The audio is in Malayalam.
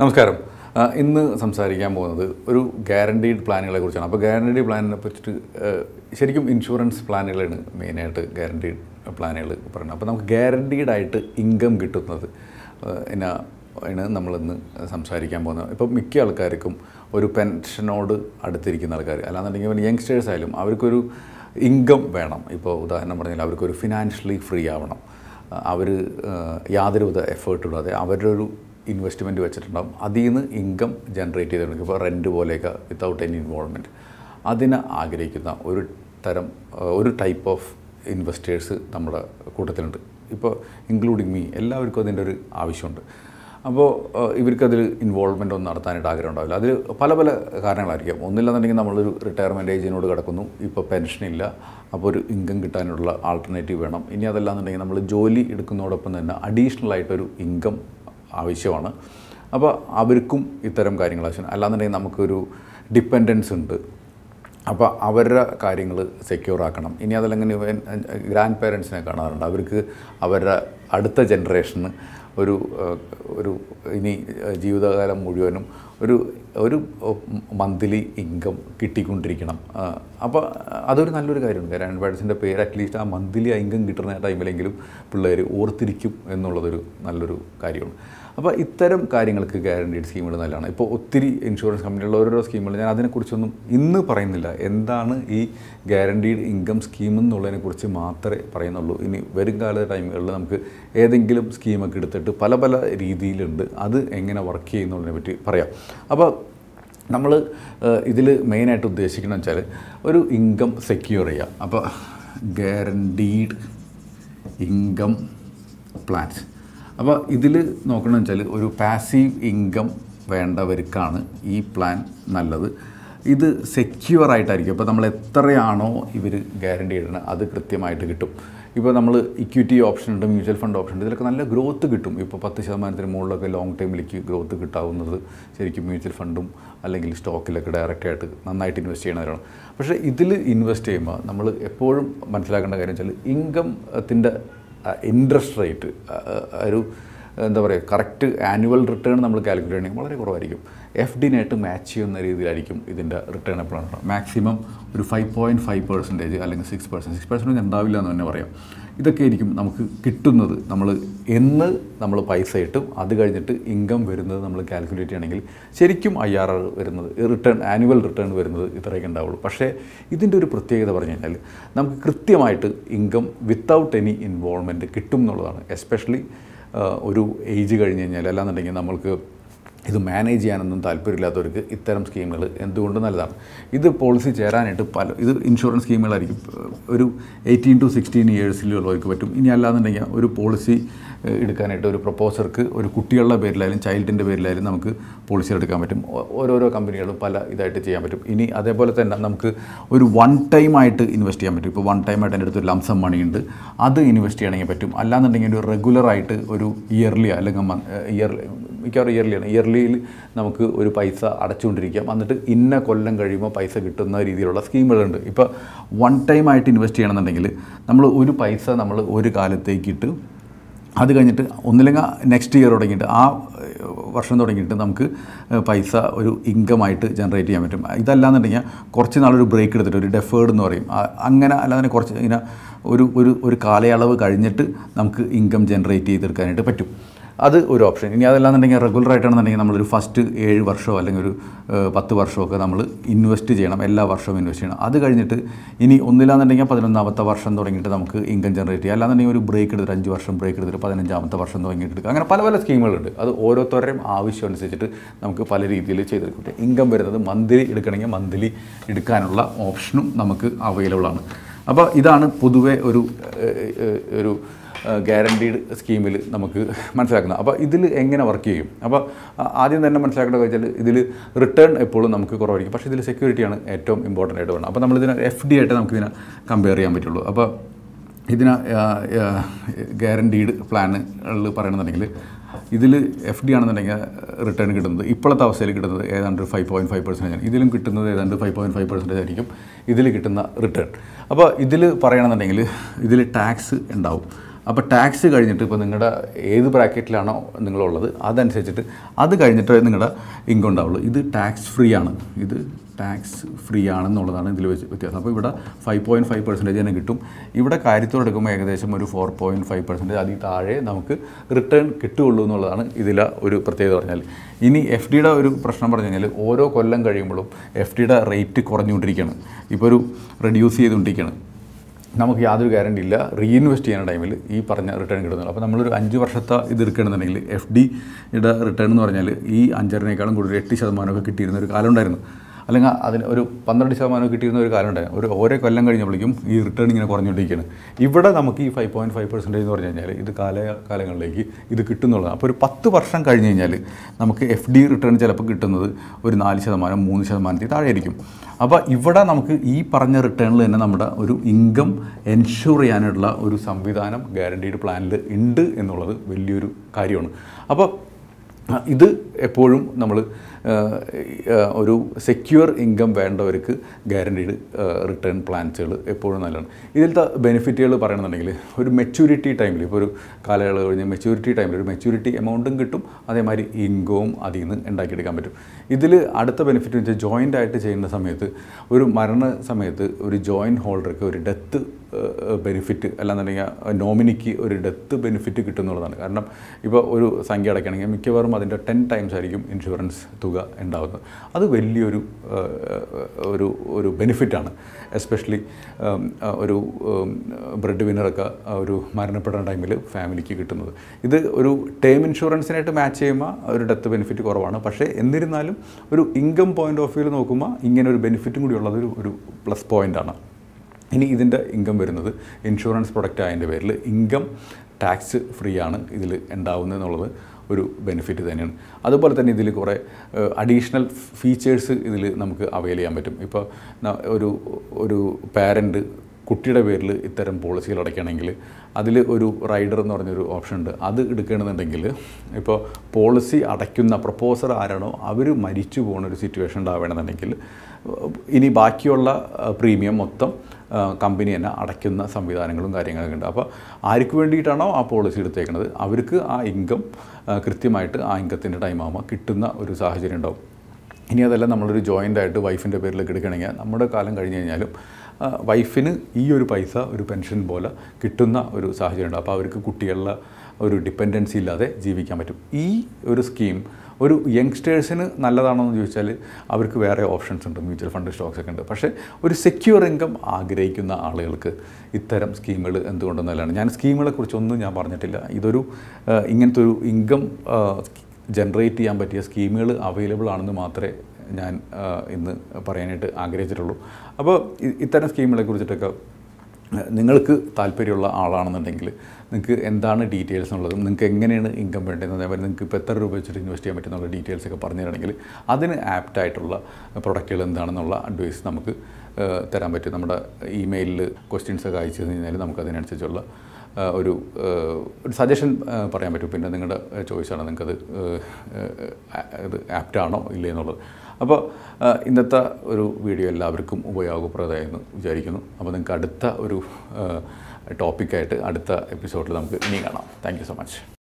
നമസ്കാരം ഇന്ന് സംസാരിക്കാൻ പോകുന്നത് ഒരു ഗ്യാരണ്ടീഡ് പ്ലാനുകളെ കുറിച്ചാണ് അപ്പോൾ ഗ്യാരണ്ടീഡ് പ്ലാനിനെ പറ്റിയിട്ട് ശരിക്കും ഇൻഷുറൻസ് പ്ലാനുകളാണ് മെയിനായിട്ട് ഗ്യാരണ്ടീഡ് പ്ലാനുകൾ പറയുന്നത് അപ്പോൾ നമുക്ക് ഗ്യാരണ്ടീഡ് ആയിട്ട് ഇൻകം കിട്ടുന്നത് എന്നാ ആണ് നമ്മളിന്ന് സംസാരിക്കാൻ പോകുന്നത് ഇപ്പോൾ മിക്ക ആൾക്കാർക്കും ഒരു പെൻഷനോട് അടുത്തിരിക്കുന്ന ആൾക്കാർ അല്ലാന്നുണ്ടെങ്കിൽ യങ്സ്റ്റേഴ്സ് ആയാലും അവർക്കൊരു ഇൻകം വേണം ഇപ്പോൾ ഉദാഹരണം പറഞ്ഞാൽ അവർക്കൊരു ഫിനാൻഷ്യലി ഫ്രീ ആവണം അവർ യാതൊരുവിധ എഫേർട്ടും ഇടാതെ അവരുടെ ഒരു ഇൻവെസ്റ്റ്മെൻറ്റ് വെച്ചിട്ടുണ്ടാകും അതിൽ നിന്ന് ഇൻകം ജനറേറ്റ് ചെയ്തിട്ടുണ്ട് ഇപ്പോൾ റെൻറ്റ് പോലെയൊക്കെ വിത്തൗട്ട് എനി ഇൻവോൾവ്മെൻറ്റ് അതിന് ആഗ്രഹിക്കുന്ന ഒരു തരം ഒരു ടൈപ്പ് ഓഫ് ഇൻവെസ്റ്റേഴ്സ് നമ്മുടെ കൂട്ടത്തിലുണ്ട് ഇപ്പോൾ ഇൻക്ലൂഡിങ് മീ എല്ലാവർക്കും അതിൻ്റെ ഒരു ആവശ്യമുണ്ട് അപ്പോൾ ഇവർക്കതിൽ ഇൻവോൾവ്മെൻ്റ് ഒന്നും നടത്താനായിട്ട് ആഗ്രഹം ഉണ്ടാവില്ല അതിൽ പല പല കാരണങ്ങളായിരിക്കാം ഒന്നില്ലെന്നുണ്ടെങ്കിൽ നമ്മളൊരു റിട്ടയർമെൻറ്റ് ഏജിനോട് കിടക്കുന്നു ഇപ്പോൾ പെൻഷനില്ല അപ്പോൾ ഒരു ഇൻകം കിട്ടാനുള്ള ആൾട്ടർനേറ്റീവ് വേണം ഇനി അതല്ലാന്നുണ്ടെങ്കിൽ നമ്മൾ ജോലി എടുക്കുന്നതോടൊപ്പം തന്നെ അഡീഷണലായിട്ടൊരു ഇൻകം ആവശ്യമാണ് അപ്പോൾ അവർക്കും ഇത്തരം കാര്യങ്ങൾ ആവശ്യമാണ് അല്ലാന്നുണ്ടെങ്കിൽ നമുക്കൊരു ഡിപ്പെൻഡൻസ് ഉണ്ട് അപ്പോൾ അവരുടെ കാര്യങ്ങൾ സെക്യൂർ ആക്കണം ഇനി അതല്ലെങ്കിൽ ഗ്രാൻഡ് പേരൻസിനെ കാണാറുണ്ട് അവർക്ക് അവരുടെ അടുത്ത ജനറേഷന് ഒരു ഒരു ഇനി ജീവിതകാലം മുഴുവനും ഒരു ഒരു മന്ത്ലി ഇൻകം കിട്ടിക്കൊണ്ടിരിക്കണം അപ്പോൾ അതൊരു നല്ലൊരു കാര്യമുണ്ട് കാരണം ബേഡ്സിൻ്റെ പേര് അറ്റ്ലീസ്റ്റ് ആ മന്ത്ലി ആ ഇൻകം കിട്ടുന്ന ടൈമിലെങ്കിലും പിള്ളേർ ഓർത്തിരിക്കും എന്നുള്ളതൊരു നല്ലൊരു കാര്യമാണ് അപ്പോൾ ഇത്തരം കാര്യങ്ങൾക്ക് ഗ്യാരണ്ടീഡ് സ്കീമുകൾ നല്ലതാണ് ഇപ്പോൾ ഒത്തിരി ഇൻഷുറൻസ് കമ്പനികളുടെ ഓരോരോ സ്കീമുകൾ ഞാൻ അതിനെക്കുറിച്ചൊന്നും ഇന്ന് പറയുന്നില്ല എന്താണ് ഈ ഗ്യാരണ്ടീഡ് ഇൻകം സ്കീം എന്നുള്ളതിനെക്കുറിച്ച് മാത്രമേ പറയുന്നുള്ളൂ ഇനി വരും കാല ടൈമുകളിൽ നമുക്ക് ഏതെങ്കിലും സ്കീമൊക്കെ എടുത്തിട്ട് പല പല രീതിയിലുണ്ട് അത് എങ്ങനെ വർക്ക് ചെയ്യുന്നുള്ളതിനെ പറ്റി പറയാം അപ്പോൾ നമ്മൾ ഇതിൽ മെയിനായിട്ട് ഉദ്ദേശിക്കണം വെച്ചാൽ ഒരു ഇൻകം സെക്യൂർ ചെയ്യുക അപ്പോൾ ഗ്യാരണ്ടീഡ് ഇൻകം പ്ലാൻസ് അപ്പോൾ ഇതിൽ നോക്കണമെന്ന് വെച്ചാൽ ഒരു പാസീവ് ഇൻകം വേണ്ടവർക്കാണ് ഈ പ്ലാൻ നല്ലത് ഇത് സെക്യൂർ ആയിട്ടായിരിക്കും ഇപ്പോൾ നമ്മൾ എത്രയാണോ ഇവർ ഗ്യാരണ്ടി ഇടുന്നത് അത് കൃത്യമായിട്ട് കിട്ടും ഇപ്പോൾ നമ്മൾ ഇക്വിറ്റി ഓപ്ഷൻ ഉണ്ട് മ്യൂച്വൽ ഫണ്ട് ഓപ്ഷൻ ഉണ്ട് ഇതിലൊക്കെ നല്ല ഗ്രോത്ത് കിട്ടും ഇപ്പോൾ പത്ത് ശതമാനത്തിന് മുകളിലൊക്കെ ലോങ് ടൈമിലേക്ക് ഗ്രോത്ത് കിട്ടാവുന്നത് ശരിക്കും മ്യൂച്വൽ ഫണ്ടും അല്ലെങ്കിൽ സ്റ്റോക്കിലൊക്കെ ഡയറക്റ്റായിട്ട് നന്നായിട്ട് ഇൻവെസ്റ്റ് ചെയ്യണവരാണ് പക്ഷേ ഇതിൽ ഇൻവെസ്റ്റ് ചെയ്യുമ്പോൾ നമ്മൾ എപ്പോഴും മനസ്സിലാക്കേണ്ട കാര്യം വെച്ചാൽ ത്തിൻ്റെ ഇൻട്രസ്റ്റ് റേറ്റ് ഒരു എന്താ പറയുക കറക്റ്റ് ആനുവൽ റിട്ടേൺ നമ്മൾ കാൽക്കുലേറ്റ് ചെയ്യണമെങ്കിൽ വളരെ കുറവായിരിക്കും എഫ് ഡിനായിട്ട് മാച്ച് ചെയ്യുന്ന രീതിയിലായിരിക്കും ഇതിൻ്റെ റിട്ടേൺ എപ്പോഴാണ് മാക്സിമം ഒരു ഫൈവ് പോയിൻറ്റ് ഫൈവ് പെർസെൻറ്റേജ് അല്ലെങ്കിൽ സിക്സ് പെർസെൻറ്റ് സിക്സ് പെർസെൻറ്റേജ് ഉണ്ടാവില്ല എന്ന് തന്നെ പറയാം ഇതൊക്കെ ആയിരിക്കും നമുക്ക് കിട്ടുന്നത് നമ്മൾ എന്ന് നമ്മൾ പൈസ ഇട്ടും അത് കഴിഞ്ഞിട്ട് ഇൻകം വരുന്നത് നമ്മൾ കാൽക്കുലേറ്റ് ചെയ്യണമെങ്കിൽ ശരിക്കും ഐ ആർ ആർ വരുന്നത് റിട്ടേൺ ആനുവൽ റിട്ടേൺ വരുന്നത് ഇത്രയൊക്കെ ഉണ്ടാവുള്ളൂ പക്ഷേ ഇതിൻ്റെ ഒരു പ്രത്യേകത പറഞ്ഞു കഴിഞ്ഞാൽ നമുക്ക് കൃത്യമായിട്ട് ഇൻകം വിത്തൗട്ട് എനി ഇൻവോൾവ്മെൻറ്റ് കിട്ടും എന്നുള്ളതാണ് എസ്പെഷ്യലി ഒരു ഏജ് കഴിഞ്ഞ് കഴിഞ്ഞാൽ അല്ലാന്നുണ്ടെങ്കിൽ നമ്മൾക്ക് ഇത് മാനേജ് ചെയ്യാനൊന്നും താല്പര്യമില്ലാത്തവർക്ക് ഇത്തരം സ്കീമുകൾ എന്തുകൊണ്ട് നല്ലതാണ് ഇത് പോളിസി ചേരാനായിട്ട് പല ഇത് ഇൻഷുറൻസ് സ്കീമുകളായിരിക്കും ഒരു എയ്റ്റീൻ ടു സിക്സ്റ്റീൻ ഇയേഴ്സിലുള്ളവർക്ക് പറ്റും ഇനി അല്ലാന്നുണ്ടെങ്കിൽ ഒരു പോളിസി എടുക്കാനായിട്ട് ഒരു പ്രപ്പോസർക്ക് ഒരു കുട്ടികളുടെ പേരിലായാലും ചൈൽഡിൻ്റെ പേരിലായാലും നമുക്ക് പോളിസി എടുക്കാൻ പറ്റും ഓരോരോ കമ്പനികളും പല ഇതായിട്ട് ചെയ്യാൻ പറ്റും ഇനി അതേപോലെ തന്നെ നമുക്ക് ഒരു വൺ ടൈം ആയിട്ട് ഇൻവെസ്റ്റ് ചെയ്യാൻ പറ്റും ഇപ്പോൾ വൺ ടൈം ആയിട്ട് എൻ്റെ അടുത്ത് ഒരു ലംസം ഉണ്ട് അത് ഇൻവെസ്റ്റ് ചെയ്യണമെങ്കിൽ പറ്റും അല്ലാന്നുണ്ടെങ്കിൽ ഒരു റെഗുലറായിട്ട് ഒരു ഇയർലി അല്ലെങ്കിൽ ഇയർ മിക്കവാറും ഇയർലിയാണ് ഇയർലിയിൽ നമുക്ക് ഒരു പൈസ അടച്ചുകൊണ്ടിരിക്കാം എന്നിട്ട് ഇന്ന കൊല്ലം കഴിയുമ്പോൾ പൈസ കിട്ടുന്ന രീതിയിലുള്ള സ്കീമുകളുണ്ട് ഇപ്പോൾ വൺ ടൈം ആയിട്ട് ഇൻവെസ്റ്റ് ചെയ്യണമെന്നുണ്ടെങ്കിൽ നമ്മൾ ഒരു പൈസ നമ്മൾ ഒരു കാലത്തേക്കിട്ട് അത് കഴിഞ്ഞിട്ട് ഒന്നില്ലെങ്കിൽ നെക്സ്റ്റ് ഇയർ തുടങ്ങിയിട്ട് ആ വർഷം തുടങ്ങിയിട്ട് നമുക്ക് പൈസ ഒരു ഇൻകമായിട്ട് ജനറേറ്റ് ചെയ്യാൻ പറ്റും ഇതല്ലാന്നുണ്ടെങ്കിൽ കുറച്ച് നാളൊരു ബ്രേക്ക് എടുത്തിട്ട് ഒരു ഡെഫേർഡ് എന്ന് പറയും അങ്ങനെ അല്ലാതെ കുറച്ച് ഇങ്ങനെ ഒരു ഒരു ഒരു കാലയളവ് കഴിഞ്ഞിട്ട് നമുക്ക് ഇൻകം ജനറേറ്റ് ചെയ്തെടുക്കാനായിട്ട് പറ്റും അത് ഒരു ഓപ്ഷൻ ഇനി അതല്ലാന്നുണ്ടെങ്കിൽ റെഗുലർ ആയിട്ടാണെന്നുണ്ടെങ്കിൽ നമ്മളൊരു ഫസ്റ്റ് ഏഴ് വർഷമോ അല്ലെങ്കിൽ ഒരു പത്ത് ഒക്കെ നമ്മൾ ഇൻവെസ്റ്റ് ചെയ്യണം എല്ലാ വർഷവും ഇൻവെസ്റ്റ് ചെയ്യണം അത് കഴിഞ്ഞിട്ട് ഇനി ഒന്നില്ലാന്നുണ്ടെങ്കിൽ പതിനൊന്നാമത്തെ വർഷം തുടങ്ങിയിട്ട് നമുക്ക് ഇൻകം ജനറേറ്റ് ചെയ്യാം അല്ലാന്നുണ്ടെങ്കിൽ ഒരു ബ്രേക്ക് എടുത്തിട്ട് അഞ്ച് വർഷം ബ്രേക്ക് എടുത്തിട്ട് പതിനഞ്ചാമത്തെ വർഷം തുടങ്ങിയിട്ട് എടുക്കുക അങ്ങനെ പല പല സ്കീമുകളുണ്ട് അത് ഓരോരുത്തരുടെയും ആവശ്യം അനുസരിച്ചിട്ട് നമുക്ക് പല രീതിയിൽ ചെയ്തെടുക്കും ഇൻകം വരുന്നത് മന്ത്ലി എടുക്കണമെങ്കിൽ മന്ത്ലി എടുക്കാനുള്ള ഓപ്ഷനും നമുക്ക് അവൈലബിൾ ആണ് അപ്പോൾ ഇതാണ് പൊതുവെ ഒരു ഒരു ഗ്യാരണ്ടീഡ് സ്കീമിൽ നമുക്ക് മനസ്സിലാക്കുന്നത് അപ്പോൾ ഇതിൽ എങ്ങനെ വർക്ക് ചെയ്യും അപ്പോൾ ആദ്യം തന്നെ മനസ്സിലാക്കേണ്ടത് വെച്ചാൽ ഇതിൽ റിട്ടേൺ എപ്പോഴും നമുക്ക് കുറവായിരിക്കും പക്ഷേ ഇതിൽ സെക്യൂരിറ്റിയാണ് ഏറ്റവും ഇമ്പോർട്ടൻ്റ് ആയിട്ട് വേണം അപ്പോൾ നമ്മളിതിനെ എഫ് ഡി ആയിട്ട് നമുക്കിതിനെ കമ്പയർ ചെയ്യാൻ പറ്റുള്ളൂ അപ്പോൾ ഇതിന് ഗ്യാരണ്ടീഡ് പ്ലാനുകളിൽ പറയണമെന്നുണ്ടെങ്കിൽ ഇതിൽ എഫ് ഡി ആണെന്നുണ്ടെങ്കിൽ റിട്ടേൺ കിട്ടുന്നത് ഇപ്പോഴത്തെ അവസ്ഥയിൽ കിട്ടുന്നത് ഏതാണ്ട് ഫൈവ് പോയിൻറ്റ് ഫൈവ് പെർസെൻറ്റേജ് ആണ് ഇതിലും കിട്ടുന്നത് ഏതാണ്ട് ഫൈവ് പോയിൻറ്റ് ഫൈവ് പെർസെൻറ്റേജ് ആയിരിക്കും ഇതിൽ കിട്ടുന്ന റിട്ടേൺ അപ്പോൾ ഇതിൽ പറയണമെന്നുണ്ടെങ്കിൽ ഇതിൽ ടാക്സ് ഉണ്ടാവും അപ്പോൾ ടാക്സ് കഴിഞ്ഞിട്ട് ഇപ്പോൾ നിങ്ങളുടെ ഏത് ബ്രാക്കറ്റിലാണോ നിങ്ങളുള്ളത് അതനുസരിച്ചിട്ട് അത് കഴിഞ്ഞിട്ട് നിങ്ങളുടെ ഇൻകം ഉണ്ടാവുള്ളൂ ഇത് ടാക്സ് ഫ്രീ ആണ് ഇത് ടാക്സ് ഫ്രീ ആണെന്നുള്ളതാണ് ഇതിൽ വ്യത്യാസം അപ്പോൾ ഇവിടെ ഫൈവ് പോയിൻറ്റ് ഫൈവ് പെർസെൻറ്റേജ് തന്നെ കിട്ടും ഇവിടെ കാര്യത്തോട് എടുക്കുമ്പോൾ ഏകദേശം ഒരു ഫോർ പോയിൻറ്റ് ഫൈവ് പെർസെൻറ്റേജ് അതിൽ താഴെ നമുക്ക് റിട്ടേൺ കിട്ടുകയുള്ളൂ എന്നുള്ളതാണ് ഇതിലെ ഒരു പ്രത്യേകത പറഞ്ഞാൽ ഇനി എഫ് ഡിയുടെ ഒരു പ്രശ്നം പറഞ്ഞു കഴിഞ്ഞാൽ ഓരോ കൊല്ലം കഴിയുമ്പോഴും എഫ് ഡിയുടെ റേറ്റ് കുറഞ്ഞുകൊണ്ടിരിക്കുകയാണ് ഇപ്പോൾ ഒരു റെഡ്യൂസ് ചെയ്തുകൊണ്ടിരിക്കുകയാണ് നമുക്ക് യാതൊരു ഗ്യാരണ്ടി ഇല്ല റീഇൻവെസ്റ്റ് ചെയ്യുന്ന ടൈമിൽ ഈ പറഞ്ഞ റിട്ടേൺ കിട്ടുന്നുള്ളൂ അപ്പോൾ നമ്മളൊരു അഞ്ച് വർഷത്തെ ഇത് എടുക്കണമെന്നുണ്ടെങ്കിൽ എഫ് ഡിയുടെ റിട്ടേൺ എന്ന് പറഞ്ഞാൽ ഈ അഞ്ചരനേക്കാളും കൂടുതൽ എട്ട് ശതമാനമൊക്കെ കിട്ടിയിരുന്ന ഒരു കാലം ഉണ്ടായിരുന്നു അല്ലെങ്കിൽ അതിന് ഒരു പന്ത്രണ്ട് ശതമാനം കിട്ടിയിരുന്ന ഒരു കാലം ഒരു ഓരോ കൊല്ലം കഴിഞ്ഞപ്പോഴേക്കും ഈ റിട്ടേൺ ഇങ്ങനെ കുറഞ്ഞുകൊണ്ടിരിക്കുകയാണ് ഇവിടെ നമുക്ക് ഈ ഫൈവ് പോയിൻറ്റ് ഫൈവ് പെർസെൻറ്റേജ് എന്ന് പറഞ്ഞു കഴിഞ്ഞാൽ ഇത് കാലകാലങ്ങളിലേക്ക് ഇത് കിട്ടുന്നുള്ളതാണ് അപ്പോൾ ഒരു പത്ത് വർഷം കഴിഞ്ഞ് കഴിഞ്ഞാൽ നമുക്ക് എഫ് ഡി റിട്ടേൺ ചിലപ്പോൾ കിട്ടുന്നത് ഒരു നാല് ശതമാനം മൂന്ന് ശതമാനത്തിൽ താഴെയായിരിക്കും അപ്പോൾ ഇവിടെ നമുക്ക് ഈ പറഞ്ഞ റിട്ടേണിൽ തന്നെ നമ്മുടെ ഒരു ഇൻകം എൻഷുർ ചെയ്യാനുള്ള ഒരു സംവിധാനം ഗ്യാരണ്ടീഡ് പ്ലാനിൽ ഉണ്ട് എന്നുള്ളത് വലിയൊരു കാര്യമാണ് അപ്പോൾ ഇത് എപ്പോഴും നമ്മൾ ഒരു സെക്യൂർ ഇൻകം വേണ്ടവർക്ക് ഗ്യാരണ്ടീഡ് റിട്ടേൺ പ്ലാൻസുകൾ എപ്പോഴും നല്ലതാണ് ഇതിലത്തെ ബെനിഫിറ്റുകൾ പറയണമെന്നുണ്ടെങ്കിൽ ഒരു മെച്യൂരിറ്റി ടൈമിൽ ഇപ്പോൾ ഒരു കാലയളവ് കഴിഞ്ഞ് മെച്യൂരിറ്റി ടൈമിൽ ഒരു മെച്യൂരിറ്റി എമൗണ്ടും കിട്ടും അതേമാതിരി ഇൻകവും അതിൽ നിന്ന് ഉണ്ടാക്കിയെടുക്കാൻ പറ്റും ഇതിൽ അടുത്ത ബെനിഫിറ്റ് എന്ന് വെച്ചാൽ ജോയിൻ്റ് ആയിട്ട് ചെയ്യുന്ന സമയത്ത് ഒരു മരണ സമയത്ത് ഒരു ജോയിൻ്റ് ഹോൾഡർക്ക് ഒരു ഡെത്ത് ബെനിഫിറ്റ് അല്ലാന്നുണ്ടെങ്കിൽ നോമിനിക്ക് ഒരു ഡെത്ത് ബെനിഫിറ്റ് കിട്ടുന്നുള്ളതാണ് കാരണം ഇപ്പോൾ ഒരു സംഖ്യ അടയ്ക്കുകയാണെങ്കിൽ മിക്കവാറും അതിൻ്റെ ടെൻ ടൈംസ് ആയിരിക്കും ഇൻഷുറൻസ് തുക ഉണ്ടാകുന്നത് അത് വലിയൊരു ഒരു ഒരു ബെനിഫിറ്റാണ് എസ്പെഷ്യലി ഒരു ബ്രെഡ് വിന്നറൊക്കെ ഒരു മരണപ്പെടുന്ന ടൈമിൽ ഫാമിലിക്ക് കിട്ടുന്നത് ഇത് ഒരു ടേം ഇൻഷുറൻസിനായിട്ട് മാച്ച് ചെയ്യുമ്പോൾ ഒരു ഡെത്ത് ബെനിഫിറ്റ് കുറവാണ് പക്ഷേ എന്നിരുന്നാലും ഒരു ഇൻകം പോയിൻ്റ് ഓഫ് വ്യൂവിൽ നോക്കുമ്പോൾ ഇങ്ങനെ ഒരു ബെനിഫിറ്റും കൂടി ഉള്ളത് ഒരു പ്ലസ് പോയിൻ്റാണ് ഇനി ഇതിൻ്റെ ഇൻകം വരുന്നത് ഇൻഷുറൻസ് പ്രൊഡക്റ്റ് ആയതിൻ്റെ പേരിൽ ഇൻകം ടാക്സ് ഫ്രീ ആണ് ഇതിൽ ഉണ്ടാവുന്നത് എന്നുള്ളത് ഒരു ബെനിഫിറ്റ് തന്നെയാണ് അതുപോലെ തന്നെ ഇതിൽ കുറേ അഡീഷണൽ ഫീച്ചേഴ്സ് ഇതിൽ നമുക്ക് അവൈൽ ചെയ്യാൻ പറ്റും ഇപ്പോൾ ഒരു ഒരു പാരൻറ്റ് കുട്ടിയുടെ പേരിൽ ഇത്തരം പോളിസികൾ അടയ്ക്കുകയാണെങ്കിൽ അതിൽ ഒരു റൈഡർ എന്ന് പറഞ്ഞൊരു ഓപ്ഷൻ ഉണ്ട് അത് എടുക്കണമെന്നുണ്ടെങ്കിൽ ഇപ്പോൾ പോളിസി അടയ്ക്കുന്ന പ്രപ്പോസർ ആരാണോ അവർ മരിച്ചു പോകുന്ന ഒരു സിറ്റുവേഷൻ ഉണ്ടാവണമെന്നുണ്ടെങ്കിൽ ഇനി ബാക്കിയുള്ള പ്രീമിയം മൊത്തം കമ്പനി തന്നെ അടയ്ക്കുന്ന സംവിധാനങ്ങളും കാര്യങ്ങളൊക്കെ ഉണ്ട് അപ്പോൾ ആർക്ക് വേണ്ടിയിട്ടാണോ ആ പോളിസി എടുത്തേക്കുന്നത് അവർക്ക് ആ ഇൻകം കൃത്യമായിട്ട് ആ ഇൻകത്തിൻ്റെ ടൈം ആകുമ്പോൾ കിട്ടുന്ന ഒരു സാഹചര്യം ഉണ്ടാവും ഇനി അതല്ല നമ്മളൊരു ജോയിൻ്റ് ആയിട്ട് വൈഫിൻ്റെ പേരിലേക്ക് എടുക്കണമെങ്കിൽ നമ്മുടെ കാലം കഴിഞ്ഞ് കഴിഞ്ഞാലും വൈഫിന് ഈ ഒരു പൈസ ഒരു പെൻഷൻ പോലെ കിട്ടുന്ന ഒരു സാഹചര്യം ഉണ്ടാവും അപ്പോൾ അവർക്ക് കുട്ടികളുടെ ഒരു ഡിപ്പെൻഡൻസി ഇല്ലാതെ ജീവിക്കാൻ പറ്റും ഈ ഒരു സ്കീം ഒരു യങ്സ്റ്റേഴ്സിന് എന്ന് ചോദിച്ചാൽ അവർക്ക് വേറെ ഓപ്ഷൻസ് ഉണ്ട് മ്യൂച്വൽ ഫണ്ട് സ്റ്റോക്സ് ഒക്കെ ഉണ്ട് പക്ഷേ ഒരു സെക്യൂർ ഇൻകം ആഗ്രഹിക്കുന്ന ആളുകൾക്ക് ഇത്തരം സ്കീമുകൾ എന്തുകൊണ്ട് നല്ലതാണ് ഞാൻ സ്കീമുകളെക്കുറിച്ചൊന്നും ഞാൻ പറഞ്ഞിട്ടില്ല ഇതൊരു ഇങ്ങനത്തെ ഒരു ഇൻകം ജനറേറ്റ് ചെയ്യാൻ പറ്റിയ സ്കീമുകൾ അവൈലബിൾ ആണെന്ന് മാത്രമേ ഞാൻ ഇന്ന് പറയാനായിട്ട് ആഗ്രഹിച്ചിട്ടുള്ളൂ അപ്പോൾ ഇത്തരം സ്കീമുകളെ കുറിച്ചിട്ടൊക്കെ നിങ്ങൾക്ക് താല്പര്യമുള്ള ആളാണെന്നുണ്ടെങ്കിൽ നിങ്ങൾക്ക് എന്താണ് ഡീറ്റെയിൽസ് എന്നുള്ളതും നിങ്ങൾക്ക് എങ്ങനെയാണ് ഇൻകം വേണ്ടതെന്ന് അതേപോലെ നിങ്ങൾക്ക് ഇപ്പോൾ എത്ര രൂപ വെച്ചിട്ട് ഇൻവെസ്റ്റ് ചെയ്യാൻ പറ്റുന്നുള്ള ഡീറ്റെയിൽസ് ഒക്കെ പറഞ്ഞു തരണമെങ്കിൽ അതിന് ആപ്റ്റായിട്ടുള്ള പ്രൊഡക്റ്റുകൾ എന്താണെന്നുള്ള അഡ്വൈസ് നമുക്ക് തരാൻ പറ്റും നമ്മുടെ ഇമെയിലിൽ ക്വസ്റ്റ്യൻസ് ഒക്കെ അയച്ചു കഴിഞ്ഞാൽ നമുക്ക് അതിനനുസരിച്ചുള്ള ഒരു ഒരു സജഷൻ പറയാൻ പറ്റും പിന്നെ നിങ്ങളുടെ ചോയ്സാണ് നിങ്ങൾക്കത് ഇത് ആപ്റ്റാണോ ഇല്ലേ എന്നുള്ളത് അപ്പോൾ ഇന്നത്തെ ഒരു വീഡിയോ എല്ലാവർക്കും ഉപയോഗപ്രദമായെന്ന് വിചാരിക്കുന്നു അപ്പോൾ നിങ്ങൾക്ക് അടുത്ത ഒരു ടോപ്പിക്കായിട്ട് അടുത്ത എപ്പിസോഡിൽ നമുക്ക് ഇനി കാണാം താങ്ക് സോ മച്ച്